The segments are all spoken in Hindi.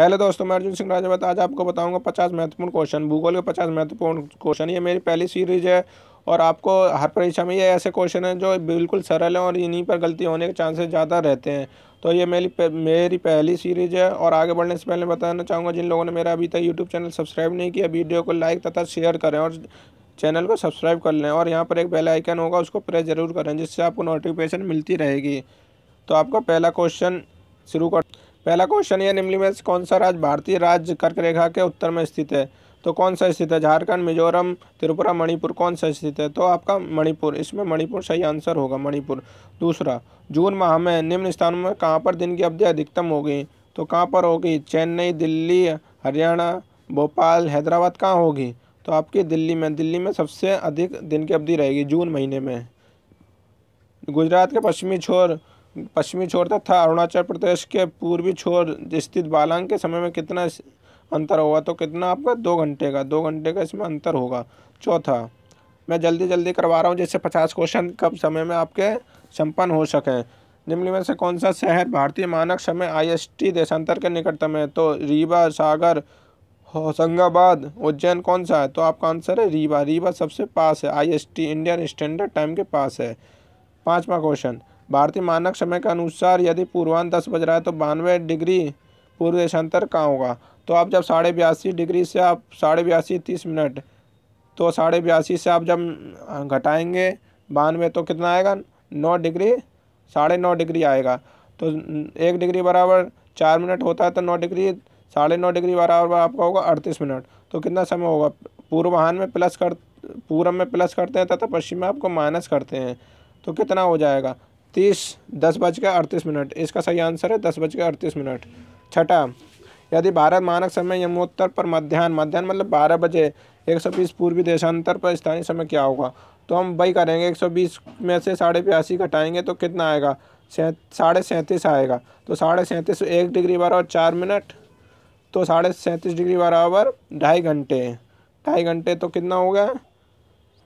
हेलो दोस्तों मैं अर्जुन सिंह राजावत आज आपको बताऊंगा पचास महत्वपूर्ण क्वेश्चन भूगोल के पचास महत्वपूर्ण क्वेश्चन ये मेरी पहली सीरीज है और आपको हर परीक्षा में ये ऐसे क्वेश्चन हैं जो बिल्कुल सरल हैं और इन्हीं पर गलती होने के चांसेस ज़्यादा रहते हैं तो ये मेरी मेरी पहली सीरीज है और आगे बढ़ने से पहले बताना चाहूँगा जिन लोगों ने मेरा अभी तक यूट्यूब चैनल सब्सक्राइब नहीं किया वीडियो को लाइक तथा शेयर करें और चैनल को सब्सक्राइब कर लें और यहाँ पर एक बेल आइकन होगा उसको प्रेस जरूर करें जिससे आपको नोटिफिकेशन मिलती रहेगी तो आपका पहला क्वेश्चन शुरू कर पहला क्वेश्चन यह निम्नलिखित में से कौन सा राज्य भारतीय राज्य कर्क रेखा के उत्तर में स्थित है तो कौन सा स्थित है झारखंड मिजोरम त्रिपुरा मणिपुर कौन सा स्थित है तो आपका मणिपुर इसमें मणिपुर सही आंसर होगा मणिपुर दूसरा जून माह में निम्न स्थानों में कहाँ पर दिन की अवधि अधिकतम होगी तो कहाँ पर होगी चेन्नई दिल्ली हरियाणा भोपाल हैदराबाद कहाँ होगी तो आपकी दिल्ली में दिल्ली में सबसे अधिक दिन की अवधि रहेगी जून महीने में गुजरात के पश्चिमी छोर पश्चिमी छोर तथा अरुणाचल प्रदेश के पूर्वी छोर स्थित बालांग के समय में कितना अंतर होगा तो कितना आपका दो घंटे का दो घंटे का इसमें अंतर होगा चौथा मैं जल्दी जल्दी करवा रहा हूँ जिससे पचास क्वेश्चन कम समय में आपके संपन्न हो सकें निम्न में से कौन सा शहर भारतीय मानक समय आईएसटी देशांतर के निकटतम है तो रीवा सागर होशंगाबाद उज्जैन कौन सा है तो आपका आंसर है रीवा रीवा सबसे पास है आईएसटी इंडियन स्टैंडर्ड टाइम के पास है पाँचवा क्वेश्चन भारतीय मानक समय के अनुसार यदि पूर्वान दस बज रहा है तो बानवे डिग्री पूर्व देशांतर कहाँ होगा तो आप जब साढ़े बयासी डिग्री से आप साढ़े बयासी तीस मिनट तो साढ़े बयासी से आप जब घटाएंगे बानवे तो कितना आएगा नौ डिग्री साढ़े नौ डिग्री आएगा तो एक डिग्री बराबर चार मिनट होता है तो नौ डिग्री साढ़े नौ डिग्री बराबर आपका होगा अड़तीस मिनट तो कितना समय होगा पूर्वाहन में प्लस कर पूर्व में प्लस करते हैं तथा पश्चिम में आपको माइनस करते हैं तो कितना हो जाएगा तीस दस बज के अड़तीस मिनट इसका सही आंसर है दस बज के अड़तीस मिनट छठा यदि भारत मानक समय यमोत्तर पर मध्यान्ह मध्यान्ह मतलब बारह बजे एक सौ बीस पूर्वी देशांतर पर स्थानीय समय क्या होगा तो हम वही करेंगे एक सौ बीस में से साढ़े बयासी घटाएंगे तो कितना आएगा साढ़े सैंतीस आएगा तो साढ़े सैंतीस तो एक डिग्री बराबर और चार मिनट तो साढ़े सैंतीस डिग्री बराबर ढाई घंटे ढाई घंटे तो कितना हो गया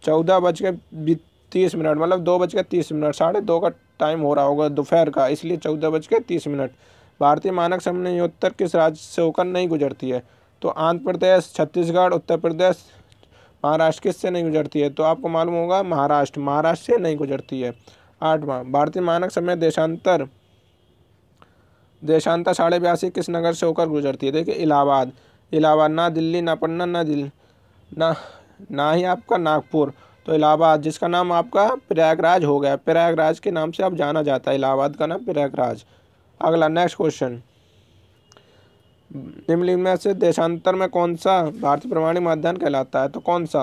चौदह बज के तीस मिनट मतलब दो बज के तीस मिनट साढ़े दो का टाइम हो रहा होगा दोपहर का इसलिए चौदह बज के तीस मिनट भारतीय मानक समय उत्तर किस राज्य से होकर नहीं गुजरती है तो आंध्र प्रदेश छत्तीसगढ़ उत्तर प्रदेश महाराष्ट्र किस से नहीं गुजरती है तो आपको मालूम होगा महाराष्ट्र महाराष्ट्र से नहीं गुजरती है आठवां भारतीय मानक समय देशांतर देशांतर साढ़े बयासी किस नगर से होकर गुजरती है देखिए इलाहाबाद इलाहाबाद ना दिल्ली ना पन्ना ना दिल्ली ना ना ही आपका नागपुर तो इलाहाबाद जिसका नाम आपका प्रयागराज हो गया प्रयागराज के नाम से आप जाना जाता है इलाहाबाद का नाम प्रयागराज अगला नेक्स्ट क्वेश्चन निम्नलिखित में से देशांतर में कौन सा भारतीय प्रमाणिक माध्यम कहलाता है तो कौन सा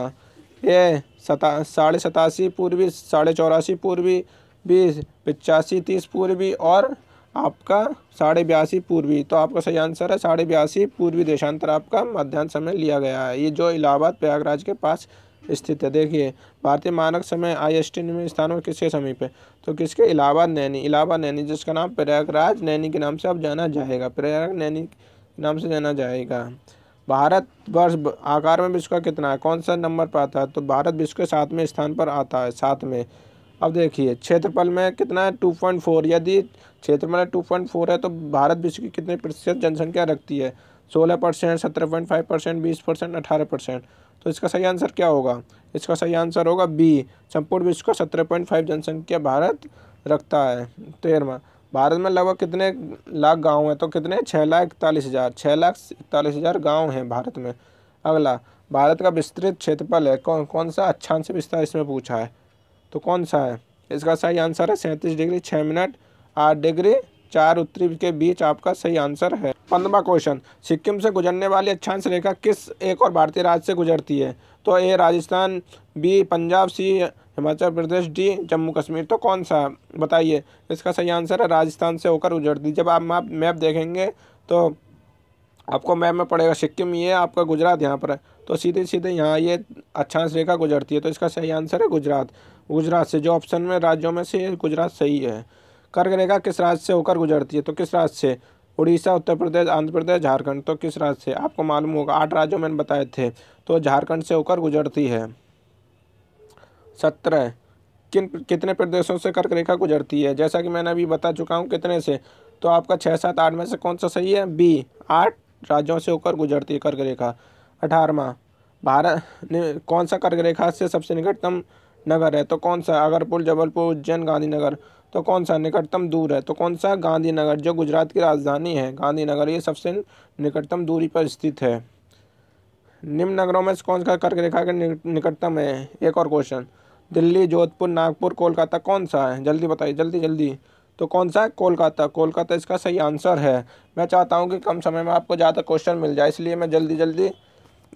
ये सता साढ़े सतासी पूर्वी साढ़े चौरासी पूर्वी बीस पचासी तीस पूर्वी और आपका साढ़े बयासी पूर्वी तो आपका सही आंसर है साढ़े बयासी पूर्वी देशांतर आपका मध्यान्ह समय लिया गया है ये जो इलाहाबाद प्रयागराज के पास स्थित है देखिए भारतीय मानक समय आई एस टी निम्न स्थानों किसके समीप है तो किसके इलाहाबाद नैनी इलाहाबाद नैनी जिसका नाम प्रयागराज नैनी के नाम से अब जाना जाएगा प्रयाग नैनी नाम से जाना जाएगा भारत वर्ष आकार में विश्व का कितना है कौन सा नंबर पर आता है तो भारत विश्व के सातवें स्थान पर आता है सात में अब देखिए क्षेत्रफल में कितना है टू पॉइंट फोर यदि क्षेत्रफल टू पॉइंट फोर है तो भारत विश्व की कितने प्रतिशत जनसंख्या रखती है सोलह परसेंट सत्रह पॉइंट फाइव परसेंट बीस परसेंट अठारह परसेंट तो इसका सही आंसर क्या होगा इसका सही आंसर होगा बी संपूर्ण विश्व का सत्रह पॉइंट फाइव जनसंख्या भारत रखता है तेरहवा भारत में लगभग कितने लाख गांव हैं तो कितने छः लाख इकतालीस हज़ार छः लाख इकतालीस हज़ार गाँव हैं भारत में अगला भारत का विस्तृत क्षेत्रफल है कौन कौन सा से विस्तार इसमें पूछा है तो कौन सा है इसका सही आंसर है सैंतीस डिग्री छः मिनट आठ डिग्री चार उत्तरी के बीच आपका सही आंसर है पंद्रवा क्वेश्चन सिक्किम से गुजरने वाली अक्षांश रेखा किस एक और भारतीय राज्य से गुजरती है तो A Rajasthan B Punjab C Himachal Pradesh D Jammu Kashmir तो कौन सा बताइए इसका सही आंसर है राजस्थान से होकर गुजरती जब आप मैप मैप देखेंगे तो आपको मैप में पड़ेगा सिक्किम ये आपका गुजरात यहाँ पर है तो सीधे सीधे यहाँ ये अक्षांश रेखा गुजरती है तो इसका सही आंसर है गुजरात गुजरात से जो ऑप्शन में राज्यों में से गुजरात सही है कर्क रेखा किस राज्य से होकर गुजरती है तो किस राज्य से उड़ीसा उत्तर प्रदेश आंध्र प्रदेश झारखंड तो किस राज्य से आपको मालूम होगा आठ राज्यों मैंने बताए थे तो झारखंड से होकर गुजरती है सत्रह किन कितने प्रदेशों से कर्क रेखा गुजरती है जैसा कि मैंने अभी बता चुका हूँ कितने से तो आपका छः सात आठ में से कौन सा सही है बी आठ राज्यों से होकर गुजरती है कर्क रेखा अठारहवा भारत ने कौन सा कर्क रेखा से सबसे निकटतम नगर है तो कौन सा अगरपुर जबलपुर उज्जैन गांधीनगर तो कौन सा निकटतम दूर है तो कौन सा गांधीनगर जो गुजरात की राजधानी है गांधीनगर ये सबसे निकटतम दूरी पर स्थित है निम्न नगरों में से कौन सा कर्क रेखा के निकटतम है एक और क्वेश्चन दिल्ली जोधपुर नागपुर कोलकाता कौन सा है जल्दी बताइए जल्दी जल्दी तो कौन सा है कोलकाता कोलकाता इसका सही आंसर है मैं चाहता हूँ कि कम समय में आपको ज़्यादा क्वेश्चन मिल जाए इसलिए मैं जल्दी जल्दी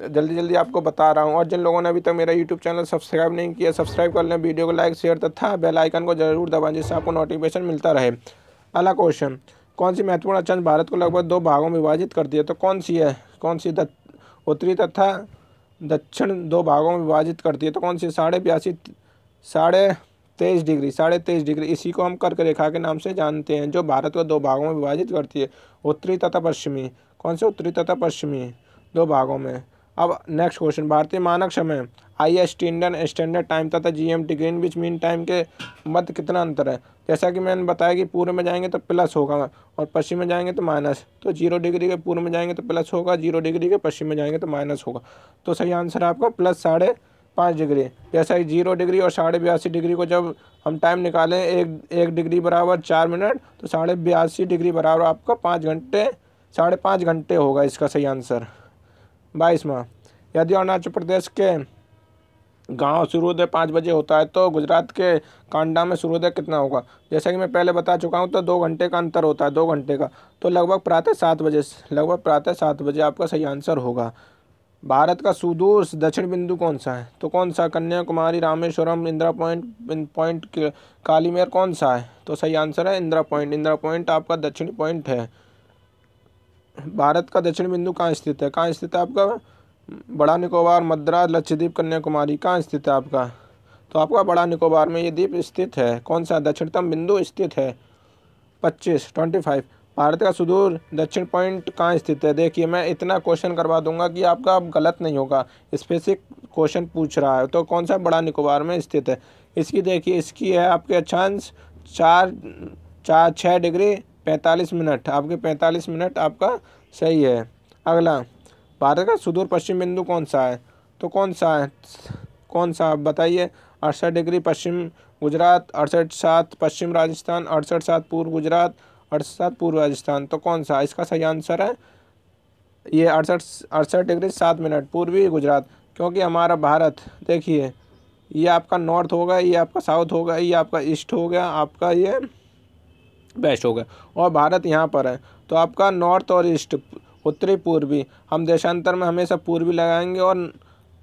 जल्दी जल्दी आपको बता रहा हूँ और जिन लोगों ने अभी तक मेरा यूट्यूब चैनल सब्सक्राइब नहीं किया सब्सक्राइब कर लें वीडियो को लाइक शेयर तथा बेल आइकन को जरूर दबाएं जिससे आपको नोटिफिकेशन मिलता रहे अगला क्वेश्चन कौन सी महत्वपूर्ण अचंज भारत को लगभग दो भागों में विभाजित करती है तो कौन सी है कौन सी उत्तरी तथा दक्षिण दो भागों में विभाजित करती है तो कौन सी साढ़े बयासी साढ़े तेईस डिग्री साढ़े तेईस डिग्री इसी को हम कर्क रेखा के नाम से जानते हैं जो भारत को दो भागों में विभाजित करती है उत्तरी तथा पश्चिमी कौन से उत्तरी तथा पश्चिमी दो भागों में अब नेक्स्ट क्वेश्चन भारतीय मानक समय I S T Indian standard time तथा G M T Greenwich mean time के मध्य कितना अंतर है जैसा कि मैंने बताया कि पूर्व में जाएंगे तो प्लस होगा और पश्चिम में जाएंगे तो माइनस तो जीरो डिग्री के पूर्व में जाएंगे तो प्लस होगा जीरो डिग्री के पश्चिम में जाएंगे तो माइनस होगा तो सही आंसर आपका प्लस साढ़े पाँच डिग्री जैसा कि जीरो डिग्री और साढ़े बयासी डिग्री को जब हम टाइम निकालें एक एक डिग्री बराबर चार मिनट तो साढ़े बयासी डिग्री बराबर आपका पाँच घंटे साढ़े पाँच घंटे होगा इसका सही आंसर बाईसवा यदि अरुणाचल प्रदेश के गांव सूर्योदय पाँच बजे होता है तो गुजरात के कांडा में सूर्योदय कितना होगा जैसा कि मैं पहले बता चुका हूं तो दो घंटे का अंतर होता है दो घंटे का तो लगभग प्रातः सात बजे लगभग प्रातः सात बजे आपका सही आंसर होगा भारत का सुदूर दक्षिण बिंदु कौन सा है तो कौन सा कन्याकुमारी रामेश्वरम इंदिरा पॉइंट पॉइंट कालीमेर कौन सा है तो सही आंसर है इंदिरा पॉइंट इंदिरा पॉइंट आपका दक्षिण पॉइंट है भारत का दक्षिण बिंदु कहाँ स्थित है कहाँ स्थित है आपका बड़ा निकोबार मद्रास लक्षद्वीप कन्याकुमारी कहाँ स्थित है आपका तो आपका बड़ा निकोबार में ये द्वीप स्थित है कौन सा दक्षिणतम बिंदु स्थित है पच्चीस ट्वेंटी फाइव भारत का सुदूर दक्षिण पॉइंट कहाँ स्थित है देखिए मैं इतना क्वेश्चन करवा दूंगा कि आपका अब गलत नहीं होगा स्पेसिफिक क्वेश्चन पूछ रहा है तो कौन सा बड़ा निकोबार में स्थित है इसकी देखिए इसकी है आपके चांस चार चार छः डिग्री पैंतालीस मिनट आपके पैंतालीस मिनट आपका सही है अगला भारत का सुदूर पश्चिम बिंदु कौन सा है तो कौन सा है कौन सा आप बताइए अड़सठ डिग्री पश्चिम गुजरात अड़सठ सात पश्चिम राजस्थान अड़सठ सात पूर्व गुजरात अड़सठ सात पूर्व राजस्थान तो कौन सा इसका सही आंसर है ये अड़सठ अड़सठ डिग्री सात मिनट पूर्वी गुजरात क्योंकि हमारा भारत देखिए ये आपका नॉर्थ होगा ये आपका साउथ होगा ये आपका ईस्ट हो गया आपका ये बेस्ट गए और भारत यहाँ पर है तो आपका नॉर्थ और ईस्ट उत्तरी पूर्वी हम देशांतर में हमेशा पूर्वी लगाएंगे और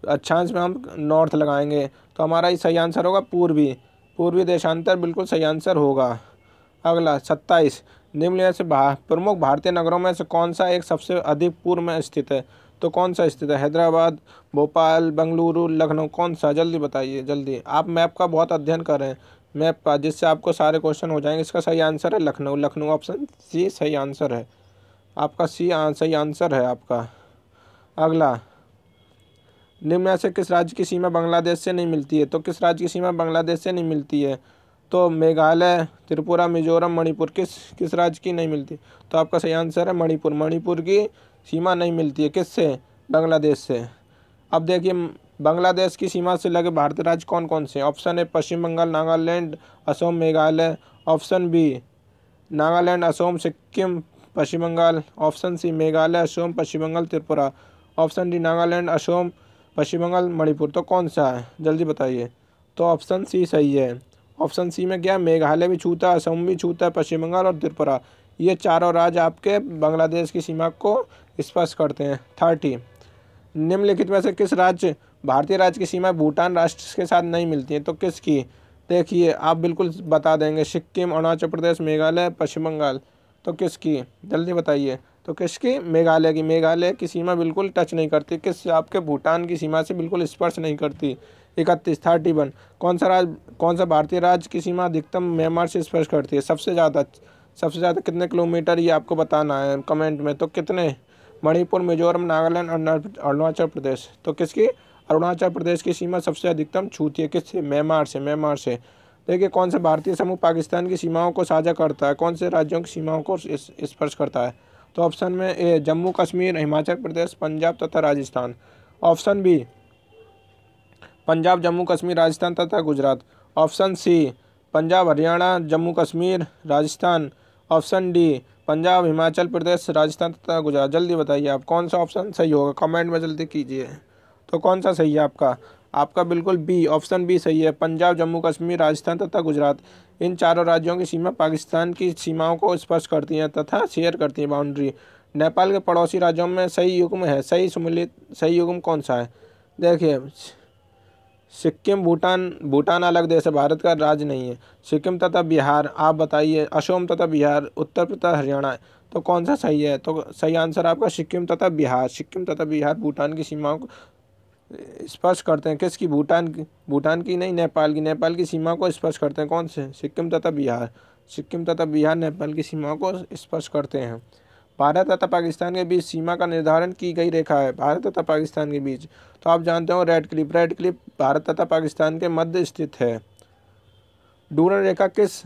अच्छांश में हम नॉर्थ लगाएंगे तो हमारा ये सही आंसर होगा पूर्वी पूर्वी देशांतर बिल्कुल सही आंसर होगा अगला सत्ताईस निम्नलिखित से भा, प्रमुख भारतीय नगरों में से कौन सा एक सबसे अधिक पूर्व में स्थित है तो कौन सा स्थित है हैदराबाद भोपाल बंगलुरु लखनऊ कौन सा जल्दी बताइए जल्दी आप मैप का बहुत अध्ययन कर रहे हैं मैप का जिससे आपको सारे क्वेश्चन हो जाएंगे इसका सही आंसर है लखनऊ लखनऊ ऑप्शन सी सही आंसर है आपका सी सही आंसर है आपका अगला निम्न से किस राज्य की सीमा बांग्लादेश से नहीं मिलती है तो किस राज्य की सीमा बांग्लादेश से नहीं मिलती है तो मेघालय त्रिपुरा मिजोरम मणिपुर किस किस राज्य की नहीं मिलती तो आपका सही आंसर है मणिपुर मणिपुर की सीमा नहीं मिलती है किससे बांग्लादेश से अब देखिए बांग्लादेश की सीमा से लगे भारतीय राज्य कौन कौन से option A Paschim Bengal Nagaland Assam Meghalaya option B Nagaland Asom Sikkim Paschim Bengal option C Meghalaya Assam Paschim Bengal Tripura option D Nagaland Assam Paschim Bengal Manipur तो कौन सा है जल्दी बताइए तो ऑप्शन सी सही है ऑप्शन सी में क्या मेघालय भी छूता है असम भी छूता है पश्चिम बंगाल और त्रिपुरा ये चारों राज्य आपके बांग्लादेश की सीमा को स्पर्श करते हैं थर्टी निम्नलिखित में से किस राज्य भारतीय राज्य की सीमा भूटान राष्ट्र के साथ नहीं मिलती है तो किसकी देखिए आप बिल्कुल बता देंगे सिक्किम अरुणाचल प्रदेश मेघालय पश्चिम बंगाल तो किसकी जल्दी बताइए तो किसकी मेघालय की मेघालय की सीमा बिल्कुल टच नहीं करती किस आपके भूटान की सीमा से बिल्कुल स्पर्श नहीं करती इकतीस थर्टी वन कौन सा राज कौन सा भारतीय राज्य की सीमा अधिकतम म्यांमार से स्पर्श करती है सबसे ज़्यादा सबसे ज़्यादा कितने किलोमीटर ये आपको बताना है कमेंट में तो कितने मणिपुर मिजोरम नागालैंड अरुणाचल प्रदेश तो किसकी अरुणाचल प्रदेश की सीमा सबसे अधिकतम छूती है किससे म्यांमार से म्यांमार से देखिए कौन सा भारतीय समूह पाकिस्तान की सीमाओं को साझा करता है कौन से राज्यों की सीमाओं को स्पर्श करता है तो ऑप्शन में ए जम्मू कश्मीर हिमाचल प्रदेश पंजाब तथा राजस्थान ऑप्शन बी पंजाब जम्मू कश्मीर राजस्थान तथा Gujarat option C Punjab Haryana Jammu Kashmir Rajasthan option D Punjab Himachal Pradesh Rajasthan तथा गुजरात जल्दी बताइए आप कौन सा ऑप्शन सही होगा कमेंट में जल्दी कीजिए तो कौन सा सही है आपका आपका बिल्कुल बी ऑप्शन बी सही है पंजाब जम्मू कश्मीर राजस्थान तथा गुजरात इन चारों राज्यों की सीमा पाकिस्तान की सीमाओं को स्पर्श करती हैं तथा शेयर करती हैं बाउंड्री नेपाल के पड़ोसी राज्यों में सही युग्म है सही सम्मिलित सही युग्म कौन सा है देखिए सिक्किम भूटान भूटान अलग देश है भारत का राज्य नहीं है सिक्किम तथा बिहार आप बताइए असम तथा बिहार उत्तर प्रदेश हरियाणा तो कौन सा सही है तो सही आंसर आपका सिक्किम तथा बिहार सिक्किम तथा बिहार भूटान की सीमाओं को स्पर्श करते हैं किसकी भूटान की भूटान की नहीं नेपाल की नेपाल की सीमा को स्पर्श करते हैं कौन से सिक्किम तथा बिहार सिक्किम तथा बिहार नेपाल की सीमा को स्पर्श करते हैं भारत तथा पाकिस्तान के बीच सीमा का निर्धारण की गई रेखा है भारत तथा पाकिस्तान के बीच तो आप जानते हो Radcliffe Radcliffe Bharat तथा पाकिस्तान के मध्य स्थित है डूरन रेखा किस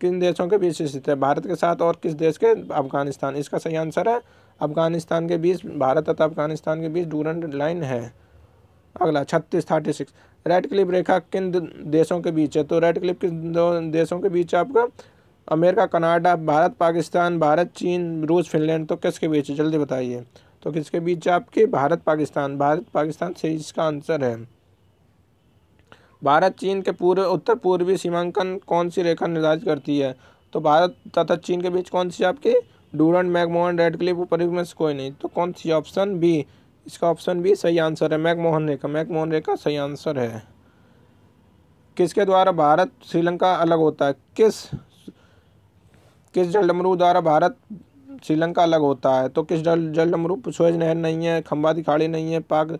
किन देशों के बीच स्थित है भारत के साथ और किस देश के अफगानिस्तान इसका सही आंसर है अफगानिस्तान के बीच भारत तथा अफगानिस्तान के बीच डूरंट लाइन है अगला छत्तीस थर्टी सिक्स रेड क्लिप रेखा किन देशों के बीच है तो रेड क्लिप किन दो देशों के बीच आपका अमेरिका कनाडा भारत पाकिस्तान भारत चीन रूस फिनलैंड तो किसके बीच है जल्दी बताइए तो किसके बीच आपके भारत पाकिस्तान भारत पाकिस्तान से इसका आंसर है भारत चीन के पूर्व उत्तर पूर्वी सीमांकन कौन सी रेखा निर्धारित करती है तो भारत तथा चीन के बीच कौन सी आपकी डूरन मैकमोहन रेडक्लिफ उपरोक्त में से कोई नहीं तो कौन सी ऑप्शन बी इसका ऑप्शन बी सही आंसर है मैकमोहन रेखा मैकमोहन रेखा सही आंसर है किसके द्वारा भारत श्रीलंका अलग होता है किस किस जलडमरू द्वारा भारत श्रीलंका अलग होता है तो किस जल जलडमरू सोएज नहर नहीं है खम्बा खाड़ी नहीं है पाक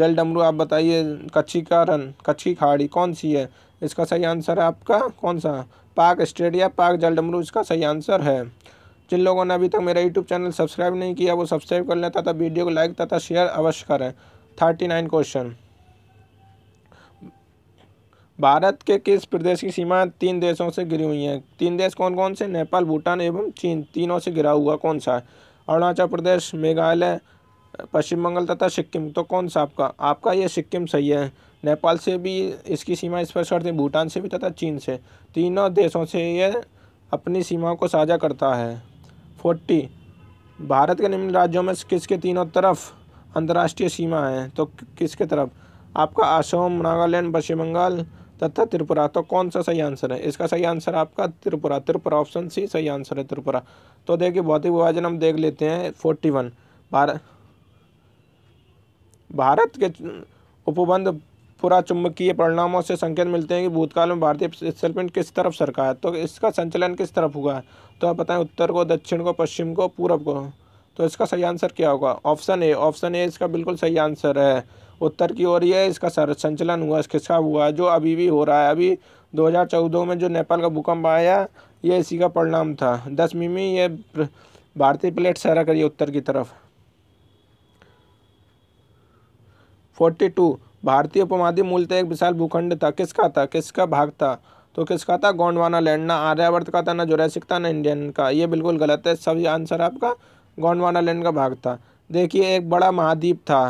जल डमरू आप बताइए कच्ची का रन कच्ची खाड़ी कौन सी है इसका सही आंसर है आपका कौन सा पाक स्टेडिया पाक जल डमरू इसका सही आंसर है जिन लोगों ने अभी तक मेरा यूट्यूब चैनल सब्सक्राइब नहीं किया वो सब्सक्राइब कर लेता था वीडियो को लाइक तथा शेयर अवश्य करें थर्टी नाइन क्वेश्चन भारत के किस प्रदेश की सीमा तीन देशों से घिरी हुई है तीन देश कौन कौन से नेपाल भूटान एवं चीन तीनों से घिरा हुआ कौन सा है अरुणाचल प्रदेश मेघालय पश्चिम बंगाल तथा सिक्किम तो कौन सा आपका आपका ये सिक्किम सही है नेपाल से भी इसकी सीमा स्पर्श करती है भूटान से भी तथा चीन से तीनों देशों से ये अपनी सीमाओं को साझा करता है फोर्टी भारत के निम्न राज्यों में किसके तीनों तरफ अंतर्राष्ट्रीय सीमा है तो किसके तरफ आपका असम नागालैंड पश्चिम बंगाल तथा त्रिपुरा तो कौन सा सही आंसर है इसका सही आंसर आपका त्रिपुरा त्रिपुरा ऑप्शन सी सही आंसर है त्रिपुरा तो देखिए भौतिक विभाजन हम देख लेते हैं फोर्टी वन भारत भारत के उपबंध पूरा चुंबकीय परिणामों से संकेत मिलते हैं कि भूतकाल में भारतीय सेटलमेंट किस तरफ सरका है तो इसका संचलन किस तरफ हुआ है तो आप बताएं उत्तर को दक्षिण को पश्चिम को पूरब को तो इसका सही आंसर क्या होगा ऑप्शन ए ऑप्शन ए इसका बिल्कुल सही आंसर है उत्तर की ओर यह इसका सर संचलन हुआ किसका हुआ जो अभी भी हो रहा है अभी दो में जो नेपाल का भूकंप आया ये इसी का परिणाम था दस में ये भारतीय प्लेट सहरा करिए उत्तर की तरफ फोर्टी टू भारतीय उपमहाद्वीप मूलतः एक विशाल भूखंड था किसका था किसका भाग था तो किसका था गोंडवाना लैंड ना आर्यावर्त का था ना जोरैसिक था ना इंडियन का ये बिल्कुल गलत है सभी आंसर आपका गोंडवाना लैंड का भाग था देखिए एक बड़ा महाद्वीप था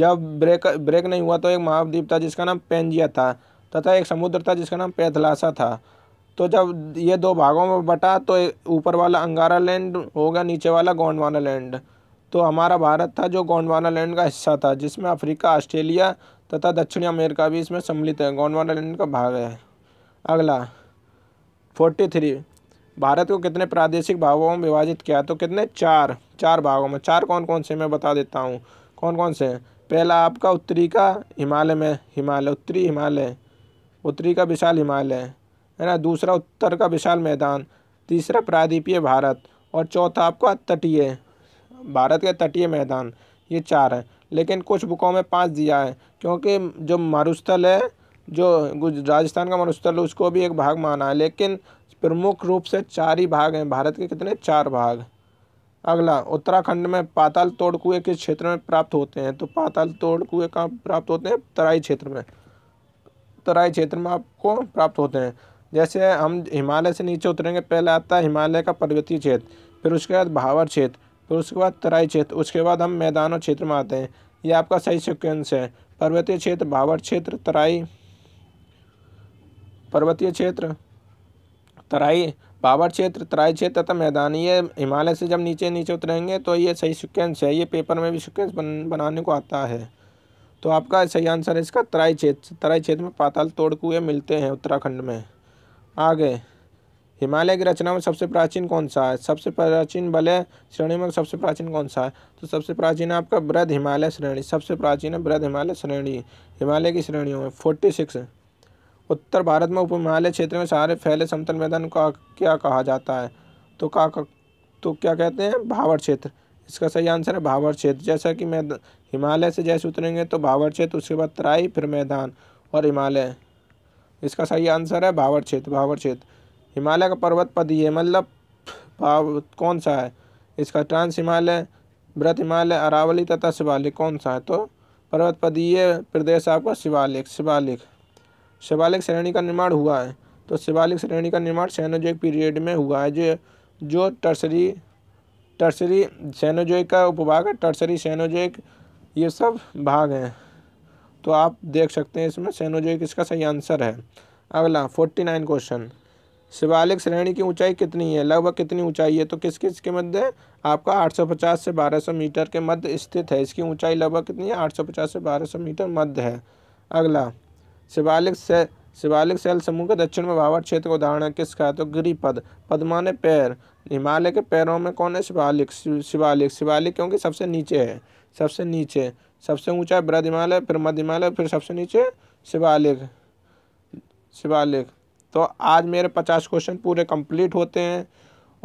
जब ब्रेक ब्रेक नहीं हुआ तो एक महाद्वीप था जिसका नाम पेंजिया था तथा एक समुद्र था जिसका नाम पैथलासा था तो जब ये दो भागों में बटा तो ऊपर वाला अंगारा लैंड होगा नीचे वाला गोंडवाना लैंड तो हमारा भारत था जो गोंडवाना लैंड का हिस्सा था जिसमें अफ्रीका ऑस्ट्रेलिया तथा दक्षिण अमेरिका भी इसमें सम्मिलित है गोंडवाना लैंड का भाग है अगला फोर्टी थ्री भारत को कितने प्रादेशिक भागों में विभाजित किया तो कितने चार चार भागों में चार कौन कौन से मैं बता देता हूँ कौन कौन से पहला आपका उत्तरी का हिमालय में हिमालय उत्तरी हिमालय उत्तरी का विशाल हिमालय है ना दूसरा उत्तर का विशाल मैदान तीसरा प्रादीपीय भारत और चौथा आपका तटीय भारत के तटीय मैदान ये चार हैं लेकिन कुछ बुकों में पाँच दिया है क्योंकि जो मरुस्थल है जो राजस्थान का मरुस्थल उसको भी एक भाग माना है लेकिन प्रमुख रूप से चार ही भाग हैं भारत के कितने चार भाग अगला उत्तराखंड में पाताल तोड़ कुएँ किस क्षेत्र में प्राप्त होते हैं तो पाताल तोड़ कुएँ कहाँ प्राप्त होते हैं तराई क्षेत्र में तराई क्षेत्र में आपको प्राप्त होते हैं जैसे हम हिमालय से नीचे उतरेंगे पहले आता है हिमालय का पर्वतीय क्षेत्र फिर उसके बाद भावर क्षेत्र फिर उसके बाद तराई क्षेत्र उसके बाद हम मैदानों क्षेत्र में आते हैं ये आपका सही सिक्वेंस है पर्वतीय क्षेत्र भावर क्षेत्र तराई पर्वतीय क्षेत्र तराई बाबर क्षेत्र तराई क्षेत्र तथा मैदानीय हिमालय से जब नीचे नीचे उतरेंगे तो ये सही सिक्वेंस है ये पेपर में भी सिक्वेंस बन, बनाने को आता है तो आपका सही आंसर है इसका तराई क्षेत्र तराई क्षेत्र में पाताल तोड़ कुएँ मिलते हैं उत्तराखंड में आगे हिमालय की रचना में सबसे प्राचीन कौन सा है सबसे प्राचीन बल श्रेणी में सबसे प्राचीन कौन सा है तो सबसे प्राचीन है आपका बृहद हिमालय श्रेणी सबसे प्राचीन है बृहद हिमालय श्रेणी हिमालय की श्रेणियों में फोर्टी सिक्स उत्तर भारत में उप हिमालय क्षेत्र में सारे फैले समतल मैदान का क्या कहा जाता है तो का, का तो क्या कहते हैं भावर क्षेत्र इसका सही आंसर है भावर क्षेत्र जैसा कि मैं हिमालय से जैसे उतरेंगे तो भावर क्षेत्र उसके बाद तराई फिर मैदान और हिमालय इसका सही आंसर है भावर क्षेत्र भावर क्षेत्र हिमालय का पर्वत पद ये मतलब भाव कौन सा है इसका ट्रांस हिमालय व्रत हिमालय अरावली तथा शिवालिक कौन सा है तो पर्वत पदीय प्रदेश आपका शिवालिक शिवालिक शिवालिक श्रेणी का निर्माण हुआ है तो शिवालिक श्रेणी का निर्माण सैनोजोक पीरियड में हुआ है जो जो टर्सरी टर्सरी सैनोजोक का उपभाग है टर्सरी सैनोजोक ये सब भाग हैं तो आप देख सकते हैं इसमें सैनोजोक इसका सही आंसर है अगला फोर्टी नाइन क्वेश्चन शिवालिक श्रेणी की ऊंचाई कितनी है लगभग कितनी ऊंचाई है तो किस किस के मध्य आपका 850 से 1200 मीटर के मध्य स्थित है इसकी ऊंचाई लगभग कितनी है 850 से 1200 मीटर मध्य है अगला शिवालिक से शिवालिक सेल समूह के दक्षिण में भावर क्षेत्र का उदाहरण है किसका है तो गिरिपद पदमाने पैर हिमालय के पैरों में कौन है शिवालिक शिवालिक शिवालिक क्योंकि सबसे नीचे है सबसे नीचे सबसे ऊंचा ब्रद हिमालय फिर मध्य हिमालय फिर सबसे नीचे शिवालिक शिवालिक तो आज मेरे पचास क्वेश्चन पूरे कंप्लीट होते हैं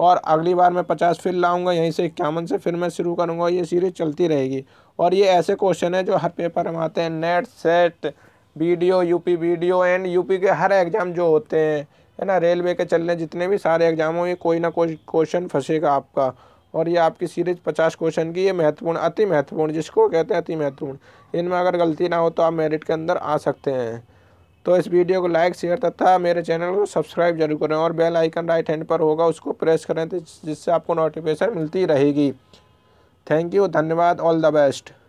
और अगली बार मैं पचास फिर लाऊंगा यहीं से इक्यावन से फिर मैं शुरू करूंगा ये सीरीज चलती रहेगी और ये ऐसे क्वेश्चन है जो हर पेपर में आते हैं NET SET VDO UP VDO and UP के हर एग्ज़ाम जो होते हैं है ना रेलवे के चलने जितने भी सारे एग्ज़ाम हों कोई ना कोई क्वेश्चन फंसेगा आपका और ये आपकी सीरीज पचास क्वेश्चन की ये महत्वपूर्ण अति महत्वपूर्ण जिसको कहते हैं अति महत्वपूर्ण इनमें अगर गलती ना हो तो आप मेरिट के अंदर आ सकते हैं तो इस वीडियो को लाइक शेयर तथा मेरे चैनल को सब्सक्राइब जरूर करें और बेल आइकन राइट हैंड पर होगा उसको प्रेस करें तो जिससे आपको नोटिफिकेशन मिलती रहेगी थैंक यू धन्यवाद ऑल द बेस्ट